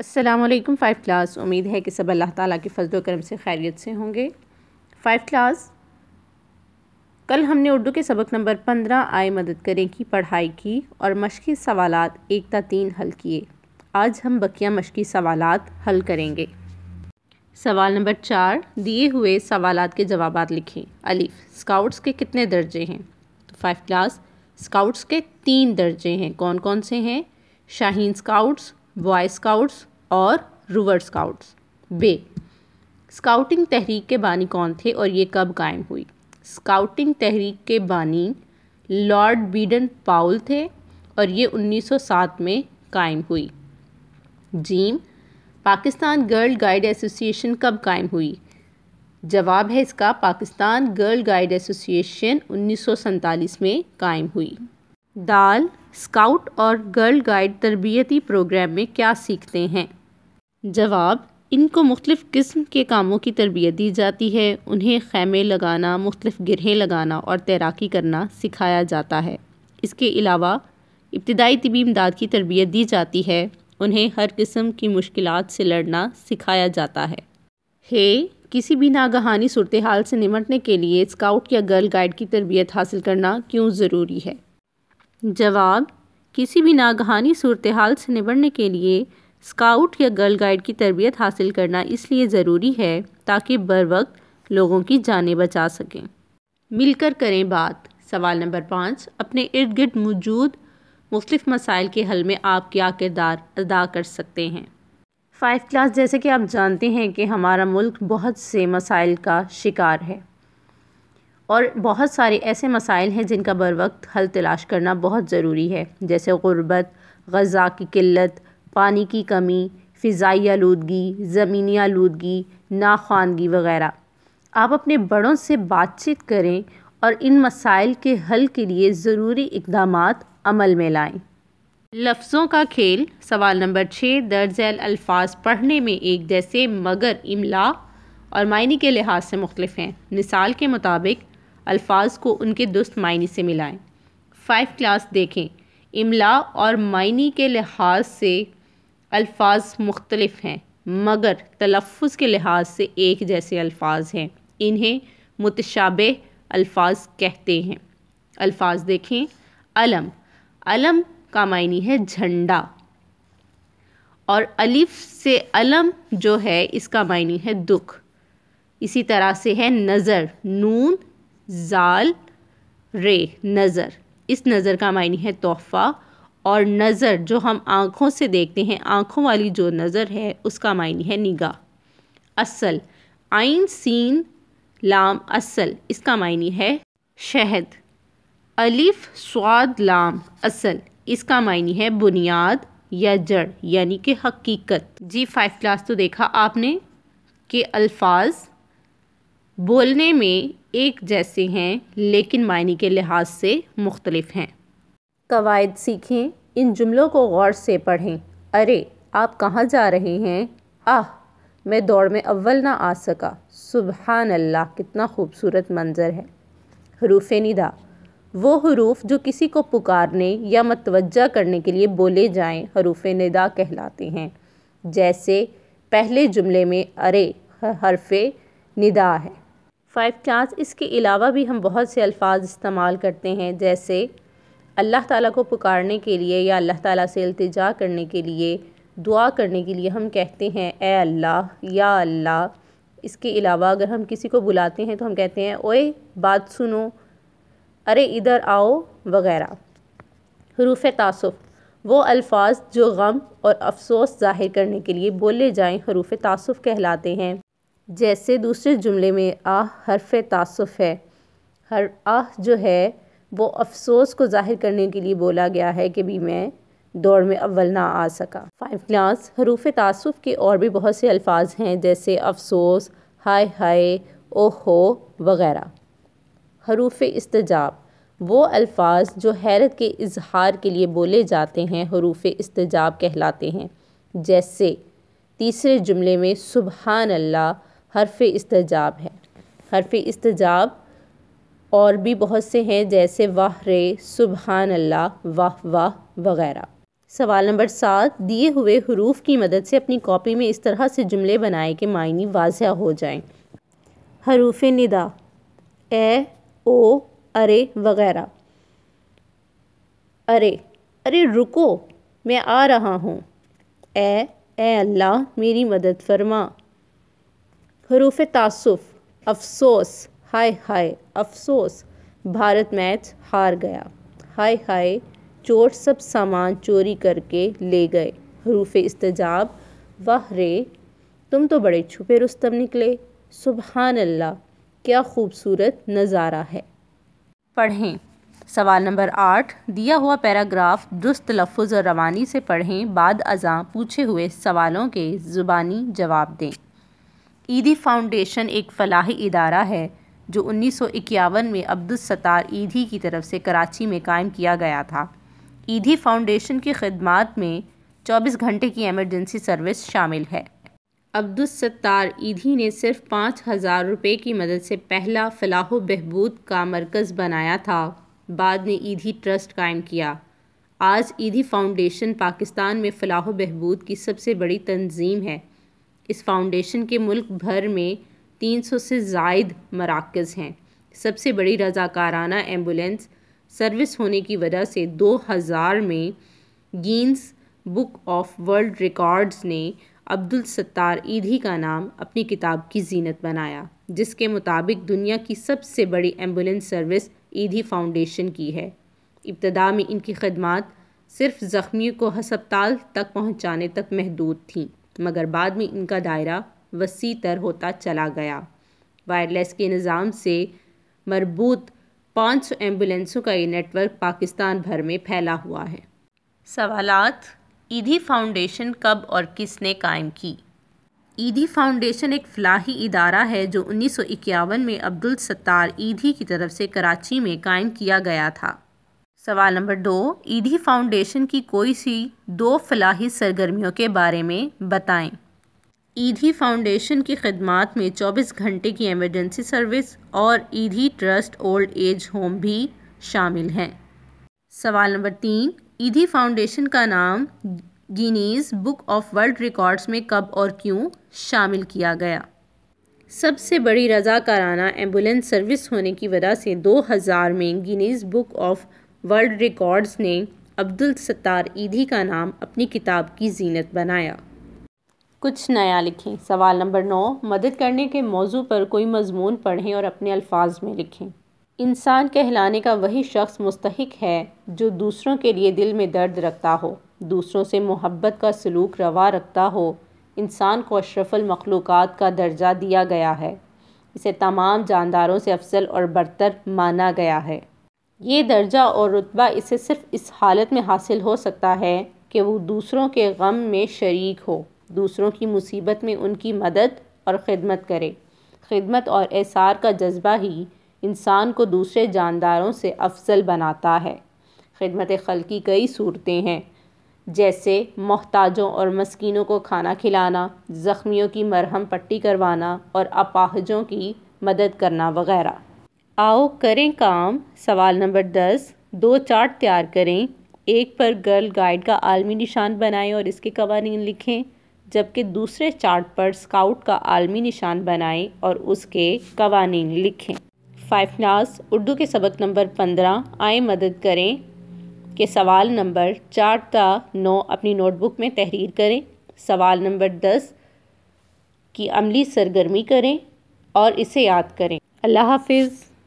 Aslam five class उम्मीद है कि सब अल्लाह ताला के फजल करम से खैरियत से होंगे फ़ाइव क्लास कल हमने उर्दू के सबक नंबर पंद्रह आए मदद करें की पढ़ाई की और मशक़ी सवाल एकता तीन हल किए आज हम बकिया मशक़ी सवालात हल करेंगे सवाल नंबर चार दिए हुए सवाल के जवाब लिखें अलीफ स्काउट्स के कितने दर्जे हैं तो फाइव क्लास स्काउट्स के तीन दर्जे हैं कौन कौन से हैं शाहीन स्काउट्स बॉय स्काउट्स और रूवर स्काउट्स बे स्काउटिंग तहरीक के बानी कौन थे और ये कब कायम हुई स्काउटिंग तहरीक के बानी लॉर्ड बीडन पाउल थे और ये 1907 में कायम हुई जीम पाकिस्तान गर्ल गाइड एसोसिएशन कब कायम हुई जवाब है इसका पाकिस्तान गर्ल गाइड एसोसिएशन उन्नीस में कायम हुई दाल स्काउट और गर्ल गाइड तरबियती प्रोग्राम में क्या सीखते हैं जवाब इनको मुख्तफ़ किस्म के कामों की तरबियत दी जाती है उन्हें ख़ैमे लगाना मुख्तफ गिरहें लगाना और तैराकी करना सिखाया जाता है इसके अलावा इब्तदाई तबी इमदाद की तरबियत दी जाती है उन्हें हर किस्म की मुश्किल से लड़ना सिखाया जाता है हे किसी भी नागहानी सूरत हाल से निमटने के लिए स्काउट या गर्ल गाइड की तरबियत हासिल करना क्यों ज़रूरी है जवाब किसी भी नागहानी सूरत हाल से निपटने के लिए स्काउट या गर्ल गाइड की तरबियत हासिल करना इसलिए ज़रूरी है ताकि बर वक्त लोगों की जानें बचा सकें मिलकर करें बात सवाल नंबर पाँच अपने इर्द गिर्द मौजूद मुख्तफ मसाइल के हल में आप क्या किरदार अदा कर सकते हैं फ़ाइव क्लास जैसे कि आप जानते हैं कि हमारा मुल्क बहुत से मसाइल का शिकार है और बहुत सारे ऐसे मसाइल हैं जिनका बर वक्त हल तलाश करना बहुत ज़रूरी है जैसे गुरबत गज़ा की किल्लत पानी की कमी फ़िज़ाई आलूगी ज़मीनी आलूगी नाखानगी वग़ैरह आप अपने बड़ों से बातचीत करें और इन मसाइल के हल के लिए ज़रूरी इकदाम अमल में लाएँ लफ्ज़ों का खेल सवाल नंबर छः दर्ज अल्फाज पढ़ने में एक जैसे मगर इमला और मायने के लिहाज से मुख्तफ हैं मिसाल के मुताबिक अल्फाज को उनके दुरुस्त मायने से मिलाएं फाइव क्लास देखें इमला और मायने के लिहाज से अल्फाज मुख्तलफ़ हैं मगर तलफ़ के लिहाज से एक जैसे अल्फाज हैं इन्हें मुतशाब अल्फाज कहते हैं अल्फाज देखें अलम अलम का मायनी है झंडा और अलिफ से अलम जो है इसका मायनी है दुख इसी तरह से है नज़र नून जाल रे नज़र इस नज़र का मायनी है तोहफ़ा और नज़र जो हम आँखों से देखते हैं आँखों वाली जो नज़र है उसका मायने है निगाह असल आइन सीन लाम असल इसका मायने है शहद अलिफ स्वाद लाम असल इसका मायने है बुनियाद या जड़ यानी कि हकीकत जी फाइव क्लास तो देखा आपने के अल्फाज बोलने में एक जैसे हैं लेकिन मायने के लिहाज से मुख्तलफ़ हैं कवायद सीखें इन जुमलों को गौर से पढ़ें अरे आप कहाँ जा रहे हैं आह मैं दौड़ में अव्वल ना आ सका सुबहान अल्लाह कितना खूबसूरत मंज़र है हरूफ निदा वो हरूफ जो किसी को पुकारने या मतवजा करने के लिए बोले जाएं हरूफ निदा कहलाते हैं जैसे पहले जुमले में अरे हरफ निदा है फ़ाइव चांस इसके अलावा भी हम बहुत से अल्फाज इस्तेमाल करते हैं जैसे अल्लाह ताला को पुकारने के लिए या अल्लाह ताला से अल्तजा करने के लिए दुआ करने के लिए हम कहते हैं ए अल्लाह या अल्लाह इसके अलावा अगर हम किसी को बुलाते हैं तो हम कहते हैं ओए बात सुनो अरे इधर आओ वगैरह हरूफ तासुफ़ वो अल्फाज जो गम और अफसोस ज़ाहिर करने के लिए बोले जाएँ हरूफ तासुफ़ कहलाते हैं जैसे दूसरे जुमले में आह हरफ तासुफ़ है हर आह जो है वो अफसोस को जाहिर करने के लिए बोला गया है कि भी मैं दौड़ में अव्वल ना आ सका फाइव क्लास हरूफ तसफ़ के और भी बहुत से अल्फाज हैं जैसे अफसोस हाय हाय ओहो वग़ैरह हरूफ इस्तजाब वो अल्फाज जो हैरत के इजहार के लिए बोले जाते हैं हरूफ इस्तजाब कहलाते हैं जैसे तीसरे जुमले में सुबहान हरफ इस्तजाब है हरफ इस्तजाब और भी बहुत से हैं जैसे वाह रे सुबहान अल्लाह वाह वाह वगैरह सवाल नंबर सात दिए हुए हरूफ की मदद से अपनी कॉपी में इस तरह से जुमले बनाए कि मायने वाजह हो जाएं। हरूफ निदा ए ओ अरे वगैरह अरे अरे रुको मैं आ रहा हूँ ए ए अल्लाह मेरी मदद फरमा हरूफ तासुफ़ अफसोस हाय हाय अफसोस भारत मैच हार गया हाय हाय चोर सब सामान चोरी करके ले गए हरूफ इस्तजाब वाह रे तुम तो बड़े छुपे रुस्तम निकले सुबहान अल्लाह क्या खूबसूरत नज़ारा है पढ़ें सवाल नंबर आठ दिया हुआ पैराग्राफ दुरुस्त तलफ़ और रवानी से पढ़ें बाद अजा पूछे हुए सवालों के ज़ुबानी जवाब दें ईदी फाउंडेशन एक फलाही इदारा है जो उन्नीस में अब्दुल सतार ईदी की तरफ से कराची में कायम किया गया था ईदी फाउंडेशन की खदमात में 24 घंटे की एमरजेंसी सर्विस शामिल है अब्दुल सत्तार ईदी ने सिर्फ पाँच हज़ार रुपये की मदद से पहला फलाह बहबूद का मरकज़ बनाया था बाद में ईदी ट्रस्ट कायम किया आज ईदी फाउंडेशन पाकिस्तान में फलाह बहबूद की सबसे बड़ी तंजीम है इस फाउंडेशन के मुल्क भर में तीन सौ से जायद मराकज़ हैं सबसे बड़ी रजाकाराना एम्बुलेंस सर्विस होने की वजह से 2000 में Guinness book of world records ने अब्दुल सत्तार ईदी का नाम अपनी किताब की जीनत बनाया जिसके मुताबिक दुनिया की सबसे बड़ी एम्बुलेंस सर्विस ईदी फाउंडेशन की है इब्तदा में इनकी खदमात सिर्फ ज़ख्मियों को हस्पताल तक पहुंचाने तक महदूद थी मगर बाद में इनका दायरा वसी तर होता चला गया वायरलेस के निज़ाम से मरबूत 500 एम्बुलेंसों का ये नेटवर्क पाकिस्तान भर में फैला हुआ है सवालत ईदी फाउंडेशन कब और किसने कायम की ईदी फाउंडेशन एक फलाही इदारा है जो उन्नीस में अब्दुल सत्तार ईदी की तरफ से कराची में कायम किया गया था सवाल नंबर दो ईदी फाउंडेशन की कोई सी दो फलाही सरगर्मियों के बारे में बताएं ईधी फाउंडेशन की खदमात में 24 घंटे की एमरजेंसी सर्विस और Edhi trust old age home भी शामिल हैं सवाल नंबर तीन ईधी फाउंडेशन का नाम Guinness book of world records में कब और क्यों शामिल किया गया सबसे बड़ी रजाकाराना एम्बुलेंस सर्विस होने की वजह से 2000 में Guinness book of world records ने अब्दुल सत्तार ईदी का नाम अपनी किताब की जीनत बनाया कुछ नया लिखें सवाल नंबर नौ मदद करने के मौजू पर कोई मजमून पढ़ें और अपने अल्फाज में लिखें इंसान कहलाने का वही शख्स मुस्तक है जो दूसरों के लिए दिल में दर्द रखता हो दूसरों से मोहब्बत का सलूक रवा रखता हो इंसान को अशरफल मखलूक़ का दर्जा दिया गया है इसे तमाम जानदारों से अफसल और बरतर माना गया है ये दर्जा और रुतबा इसे सिर्फ इस हालत में हासिल हो सकता है कि वो दूसरों के गम में शरीक हो दूसरों की मुसीबत में उनकी मदद और ख़िदमत करें खिदमत और एसार का जज्बा ही इंसान को दूसरे जानदारों से अफजल बनाता है खिदमत खल की कई सूरतें हैं जैसे मोहताजों और मस्किनों को खाना खिलाना ज़ख्मियों की मरहम पट्टी करवाना और अपाहजों की मदद करना वगैरह आओ करें काम सवाल नंबर दस दो चार्ट तैयार करें एक पर गर्ल गाइड का आलमी निशान बनाएं और इसके कवानी लिखें जबकि दूसरे चार्ट पर स्काउट का आलमी निशान बनाएं और उसके कवानी लिखें फाइव क्लास उर्दू के सबक नंबर पंद्रह आए मदद करें के सवाल नंबर चार का नौ अपनी नोटबुक में तहरीर करें सवाल नंबर दस की अमली सरगर्मी करें और इसे याद करें अल्लाह हाफिज़